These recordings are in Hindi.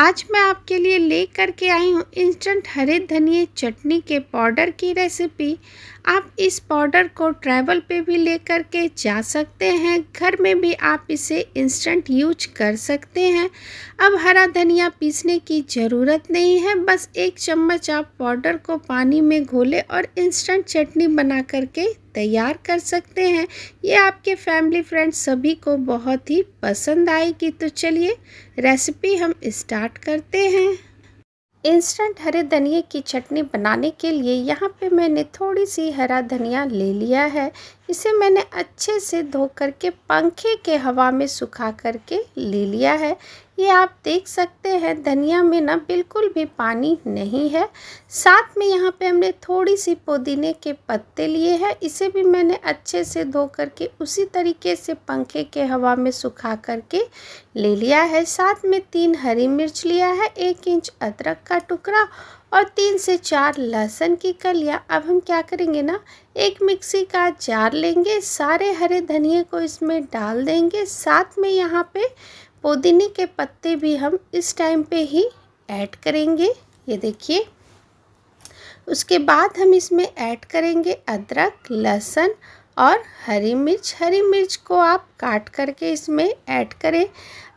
आज मैं आपके लिए ले कर के आई हूँ इंस्टेंट हरे धनिए चटनी के पाउडर की रेसिपी आप इस पाउडर को ट्रैवल पे भी ले कर के जा सकते हैं घर में भी आप इसे इंस्टेंट यूज कर सकते हैं अब हरा धनिया पीसने की ज़रूरत नहीं है बस एक चम्मच आप पाउडर को पानी में घोले और इंस्टेंट चटनी बना करके तैयार कर सकते हैं ये आपके फैमिली फ्रेंड्स सभी को बहुत ही पसंद आएगी तो चलिए रेसिपी हम स्टार्ट करते हैं इंस्टेंट हरे धनिए की चटनी बनाने के लिए यहाँ पे मैंने थोड़ी सी हरा धनिया ले लिया है इसे मैंने अच्छे से धो करके पंखे के हवा में सुखा करके ले लिया है ये आप देख सकते हैं धनिया में ना बिल्कुल भी पानी नहीं है साथ में यहाँ पे हमने थोड़ी सी पुदीने के पत्ते लिए हैं इसे भी मैंने अच्छे से धो करके उसी तरीके से पंखे के हवा में सुखा करके ले लिया है साथ में तीन हरी मिर्च लिया है एक इंच अदरक का टुकड़ा और तीन से चार लहसुन की कलियाँ अब हम क्या करेंगे ना एक मिक्सी का जार लेंगे सारे हरे धनिए को इसमें डाल देंगे साथ में यहाँ पे पुदीने के पत्ते भी हम इस टाइम पे ही ऐड करेंगे ये देखिए उसके बाद हम इसमें ऐड करेंगे अदरक लहसुन और हरी मिर्च हरी मिर्च को आप काट करके इसमें ऐड करें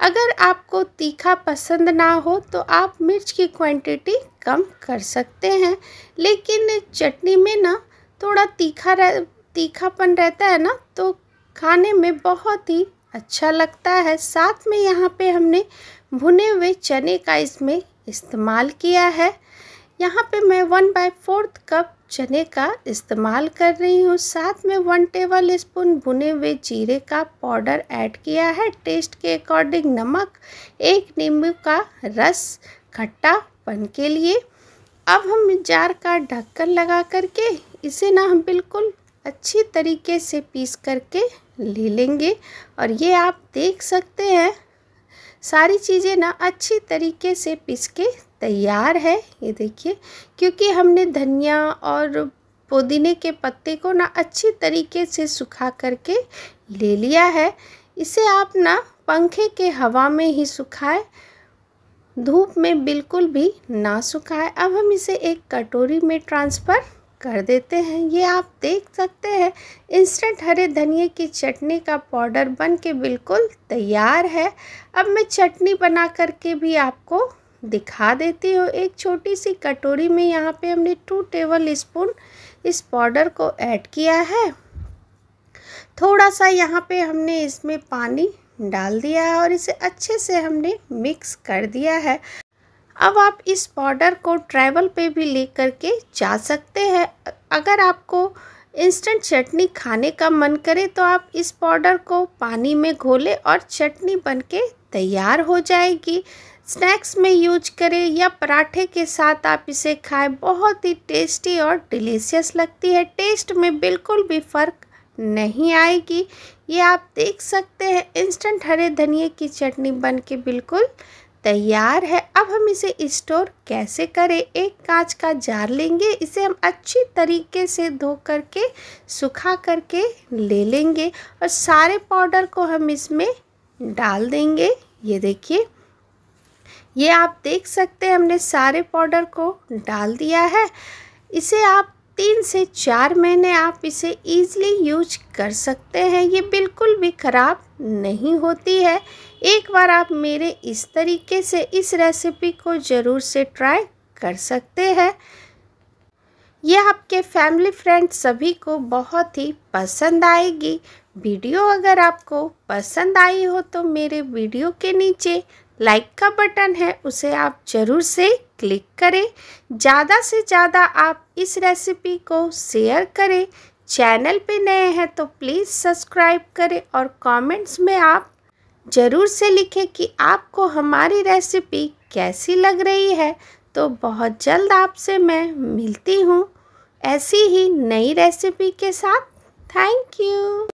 अगर आपको तीखा पसंद ना हो तो आप मिर्च की क्वांटिटी कम कर सकते हैं लेकिन चटनी में ना थोड़ा तीखा रह तीखापन रहता है ना तो खाने में बहुत ही अच्छा लगता है साथ में यहाँ पे हमने भुने हुए चने का इसमें इस्तेमाल किया है यहाँ पे मैं वन बाय फोर्थ कप चने का इस्तेमाल कर रही हूँ साथ में वन टेबल स्पून भुने हुए जीरे का पाउडर ऐड किया है टेस्ट के अकॉर्डिंग नमक एक नींबू का रस खट्टापन के लिए अब हम जार का ढक्कन लगा करके इसे ना हम बिल्कुल अच्छी तरीके से पीस करके ले लेंगे और ये आप देख सकते हैं सारी चीज़ें ना अच्छी तरीके से पीस के तैयार है ये देखिए क्योंकि हमने धनिया और पुदीने के पत्ते को ना अच्छी तरीके से सुखा करके ले लिया है इसे आप ना पंखे के हवा में ही सुखाएं धूप में बिल्कुल भी ना सुखाएं अब हम इसे एक कटोरी में ट्रांसफ़र कर देते हैं ये आप देख सकते हैं इंस्टेंट हरे धनिए की चटनी का पाउडर बन के बिल्कुल तैयार है अब मैं चटनी बना करके भी आपको दिखा देती हूँ एक छोटी सी कटोरी में यहाँ पे हमने टू टेबल स्पून इस पाउडर को ऐड किया है थोड़ा सा यहाँ पे हमने इसमें पानी डाल दिया है और इसे अच्छे से हमने मिक्स कर दिया है अब आप इस बॉर्डर को ट्रैवल पे भी ले कर के जा सकते हैं अगर आपको इंस्टेंट चटनी खाने का मन करे तो आप इस पाउडर को पानी में घोले और चटनी बन के तैयार हो जाएगी स्नैक्स में यूज करें या पराठे के साथ आप इसे खाएं बहुत ही टेस्टी और डिलीशियस लगती है टेस्ट में बिल्कुल भी फ़र्क नहीं आएगी ये आप देख सकते हैं इंस्टेंट हरे धनिए की चटनी बन के बिल्कुल तैयार है अब हम इसे स्टोर कैसे करें एक कांच का जार लेंगे इसे हम अच्छी तरीके से धो करके सुखा करके ले लेंगे और सारे पाउडर को हम इसमें डाल देंगे ये देखिए ये आप देख सकते हैं हमने सारे पाउडर को डाल दिया है इसे आप तीन से चार महीने आप इसे ईज़िली यूज कर सकते हैं ये बिल्कुल भी ख़राब नहीं होती है एक बार आप मेरे इस तरीके से इस रेसिपी को ज़रूर से ट्राई कर सकते हैं यह आपके फैमिली फ्रेंड सभी को बहुत ही पसंद आएगी वीडियो अगर आपको पसंद आई हो तो मेरे वीडियो के नीचे लाइक का बटन है उसे आप ज़रूर से क्लिक करें ज़्यादा से ज़्यादा आप इस रेसिपी को शेयर करें चैनल पे नए हैं तो प्लीज़ सब्सक्राइब करें और कमेंट्स में आप ज़रूर से लिखें कि आपको हमारी रेसिपी कैसी लग रही है तो बहुत जल्द आपसे मैं मिलती हूँ ऐसी ही नई रेसिपी के साथ थैंक यू